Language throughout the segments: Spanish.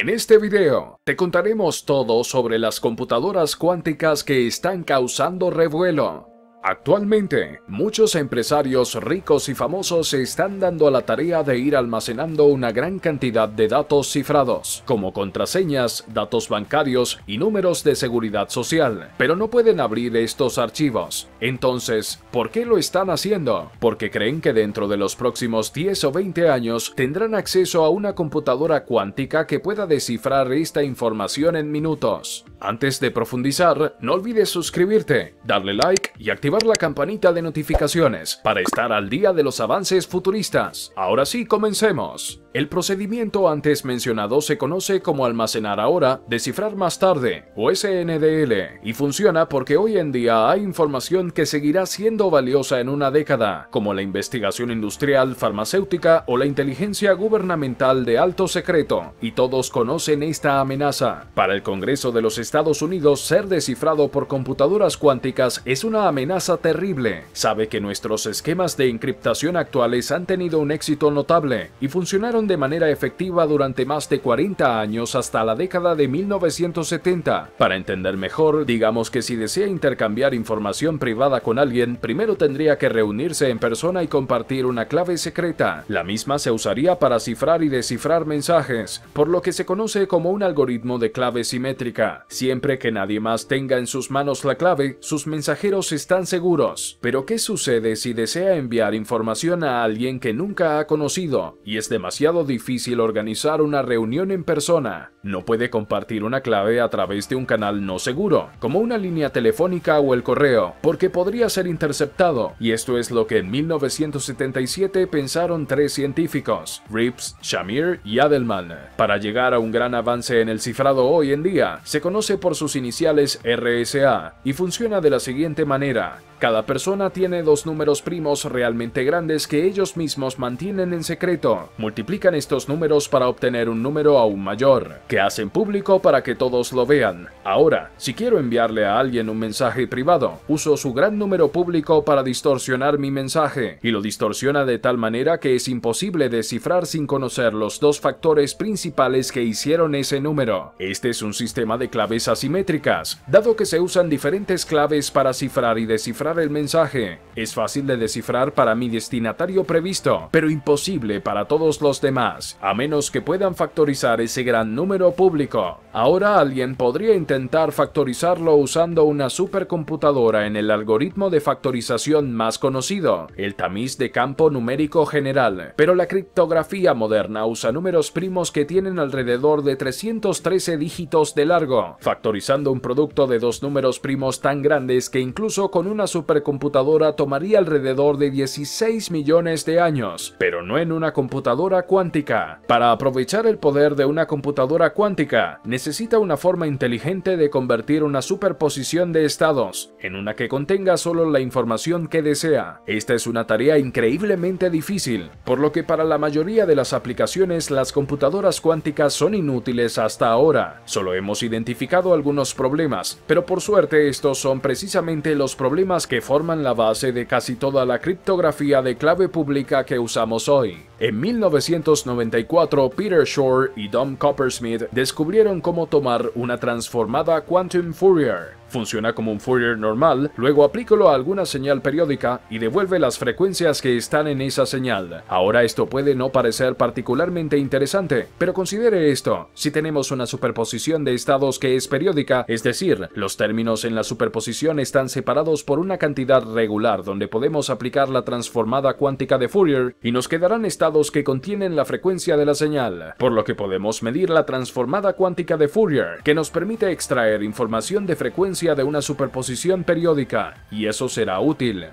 En este video te contaremos todo sobre las computadoras cuánticas que están causando revuelo Actualmente, muchos empresarios ricos y famosos se están dando a la tarea de ir almacenando una gran cantidad de datos cifrados, como contraseñas, datos bancarios y números de seguridad social, pero no pueden abrir estos archivos. Entonces, ¿por qué lo están haciendo? Porque creen que dentro de los próximos 10 o 20 años tendrán acceso a una computadora cuántica que pueda descifrar esta información en minutos. Antes de profundizar, no olvides suscribirte, darle like y activar la campanita de notificaciones para estar al día de los avances futuristas. Ahora sí, comencemos. El procedimiento antes mencionado se conoce como almacenar ahora, descifrar más tarde o SNDL y funciona porque hoy en día hay información que seguirá siendo valiosa en una década, como la investigación industrial, farmacéutica o la inteligencia gubernamental de alto secreto, y todos conocen esta amenaza. Para el Congreso de los Estados Unidos, ser descifrado por computadoras cuánticas es una amenaza terrible. Sabe que nuestros esquemas de encriptación actuales han tenido un éxito notable y funcionaron de manera efectiva durante más de 40 años hasta la década de 1970. Para entender mejor, digamos que si desea intercambiar información privada con alguien, primero tendría que reunirse en persona y compartir una clave secreta. La misma se usaría para cifrar y descifrar mensajes, por lo que se conoce como un algoritmo de clave simétrica. Siempre que nadie más tenga en sus manos la clave, sus mensajeros están seguros. Pero ¿qué sucede si desea enviar información a alguien que nunca ha conocido y es demasiado difícil organizar una reunión en persona. No puede compartir una clave a través de un canal no seguro, como una línea telefónica o el correo, porque podría ser interceptado, y esto es lo que en 1977 pensaron tres científicos, Rips, Shamir y Adelman. Para llegar a un gran avance en el cifrado hoy en día, se conoce por sus iniciales RSA y funciona de la siguiente manera. Cada persona tiene dos números primos realmente grandes que ellos mismos mantienen en secreto. Multiplican estos números para obtener un número aún mayor, que hacen público para que todos lo vean. Ahora, si quiero enviarle a alguien un mensaje privado, uso su gran número público para distorsionar mi mensaje, y lo distorsiona de tal manera que es imposible descifrar sin conocer los dos factores principales que hicieron ese número. Este es un sistema de claves asimétricas, dado que se usan diferentes claves para cifrar y descifrar el mensaje. Es fácil de descifrar para mi destinatario previsto, pero imposible para todos los demás, a menos que puedan factorizar ese gran número público. Ahora alguien podría intentar factorizarlo usando una supercomputadora en el algoritmo de factorización más conocido, el tamiz de campo numérico general, pero la criptografía moderna usa números primos que tienen alrededor de 313 dígitos de largo, factorizando un producto de dos números primos tan grandes que incluso con una supercomputadora tomaría alrededor de 16 millones de años, pero no en una computadora cuántica. Para aprovechar el poder de una computadora cuántica, necesita una forma inteligente de convertir una superposición de estados en una que contenga solo la información que desea. Esta es una tarea increíblemente difícil, por lo que para la mayoría de las aplicaciones las computadoras cuánticas son inútiles hasta ahora. Solo hemos identificado algunos problemas, pero por suerte estos son precisamente los problemas que forman la base de casi toda la criptografía de clave pública que usamos hoy. En 1994, Peter Shore y Dom Coppersmith descubrieron cómo tomar una transformada Quantum Fourier. Funciona como un Fourier normal, luego aplícalo a alguna señal periódica y devuelve las frecuencias que están en esa señal. Ahora esto puede no parecer particularmente interesante, pero considere esto. Si tenemos una superposición de estados que es periódica, es decir, los términos en la superposición están separados por una cantidad regular donde podemos aplicar la transformada cuántica de Fourier y nos quedarán estados que contienen la frecuencia de la señal, por lo que podemos medir la transformada cuántica de Fourier, que nos permite extraer información de frecuencia de una superposición periódica, y eso será útil.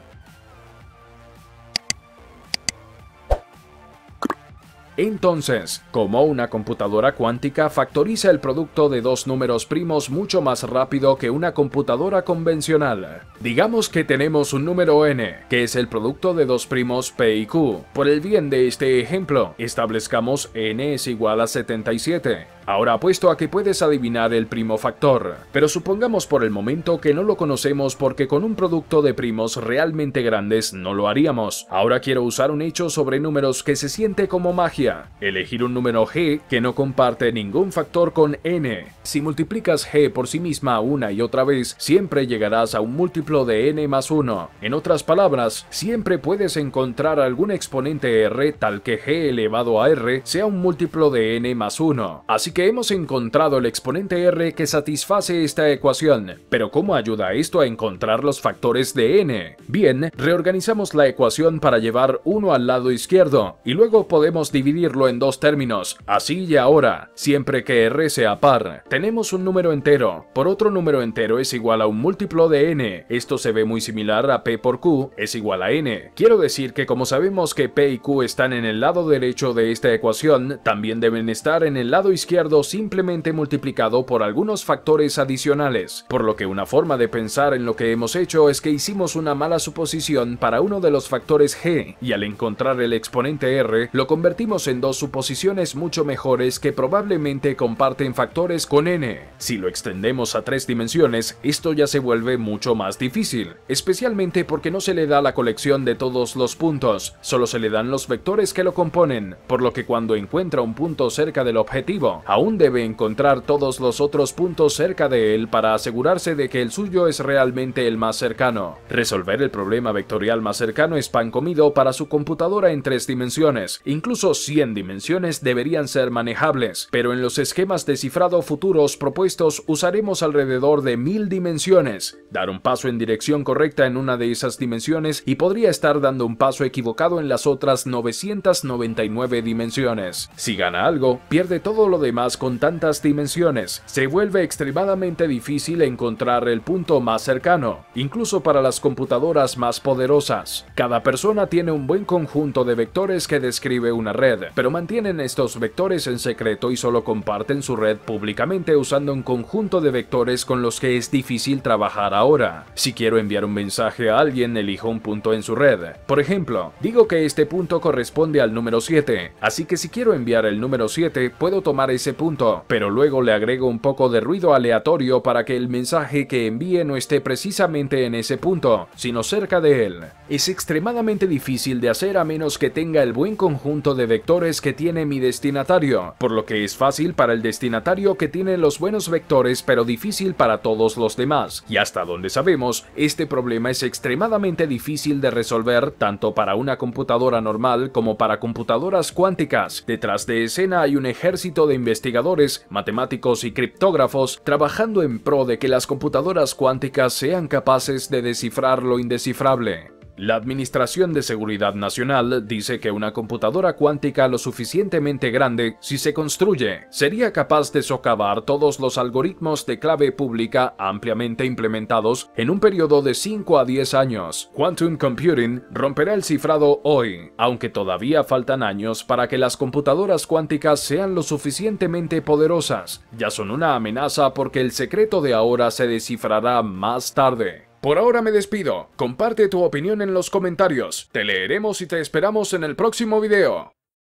Entonces, como una computadora cuántica factoriza el producto de dos números primos mucho más rápido que una computadora convencional? Digamos que tenemos un número n, que es el producto de dos primos p y q. Por el bien de este ejemplo, establezcamos n es igual a 77. Ahora apuesto a que puedes adivinar el primo factor, pero supongamos por el momento que no lo conocemos porque con un producto de primos realmente grandes no lo haríamos. Ahora quiero usar un hecho sobre números que se siente como magia. Elegir un número g que no comparte ningún factor con n. Si multiplicas g por sí misma una y otra vez, siempre llegarás a un múltiplo de n más 1. En otras palabras, siempre puedes encontrar algún exponente r tal que g elevado a r sea un múltiplo de n más 1. Así que hemos encontrado el exponente R que satisface esta ecuación, pero ¿cómo ayuda esto a encontrar los factores de n? Bien, reorganizamos la ecuación para llevar 1 al lado izquierdo, y luego podemos dividirlo en dos términos, así y ahora, siempre que R sea par. Tenemos un número entero, por otro número entero es igual a un múltiplo de n, esto se ve muy similar a P por Q, es igual a n. Quiero decir que como sabemos que P y Q están en el lado derecho de esta ecuación, también deben estar en el lado izquierdo simplemente multiplicado por algunos factores adicionales, por lo que una forma de pensar en lo que hemos hecho es que hicimos una mala suposición para uno de los factores g, y al encontrar el exponente r, lo convertimos en dos suposiciones mucho mejores que probablemente comparten factores con n. Si lo extendemos a tres dimensiones, esto ya se vuelve mucho más difícil, especialmente porque no se le da la colección de todos los puntos, solo se le dan los vectores que lo componen, por lo que cuando encuentra un punto cerca del objetivo, Aún debe encontrar todos los otros puntos cerca de él para asegurarse de que el suyo es realmente el más cercano. Resolver el problema vectorial más cercano es pan comido para su computadora en tres dimensiones. Incluso 100 dimensiones deberían ser manejables, pero en los esquemas de cifrado futuros propuestos usaremos alrededor de 1000 dimensiones. Dar un paso en dirección correcta en una de esas dimensiones y podría estar dando un paso equivocado en las otras 999 dimensiones. Si gana algo, pierde todo lo demás con tantas dimensiones, se vuelve extremadamente difícil encontrar el punto más cercano, incluso para las computadoras más poderosas. Cada persona tiene un buen conjunto de vectores que describe una red, pero mantienen estos vectores en secreto y solo comparten su red públicamente usando un conjunto de vectores con los que es difícil trabajar ahora. Si quiero enviar un mensaje a alguien, elijo un punto en su red. Por ejemplo, digo que este punto corresponde al número 7, así que si quiero enviar el número 7, puedo tomar punto, pero luego le agrego un poco de ruido aleatorio para que el mensaje que envíe no esté precisamente en ese punto, sino cerca de él. Es extremadamente difícil de hacer a menos que tenga el buen conjunto de vectores que tiene mi destinatario, por lo que es fácil para el destinatario que tiene los buenos vectores pero difícil para todos los demás, y hasta donde sabemos, este problema es extremadamente difícil de resolver tanto para una computadora normal como para computadoras cuánticas. Detrás de escena hay un ejército de investigadores investigadores, matemáticos y criptógrafos trabajando en pro de que las computadoras cuánticas sean capaces de descifrar lo indescifrable. La Administración de Seguridad Nacional dice que una computadora cuántica lo suficientemente grande, si se construye, sería capaz de socavar todos los algoritmos de clave pública ampliamente implementados en un periodo de 5 a 10 años. Quantum Computing romperá el cifrado hoy, aunque todavía faltan años para que las computadoras cuánticas sean lo suficientemente poderosas. Ya son una amenaza porque el secreto de ahora se descifrará más tarde. Por ahora me despido, comparte tu opinión en los comentarios, te leeremos y te esperamos en el próximo video.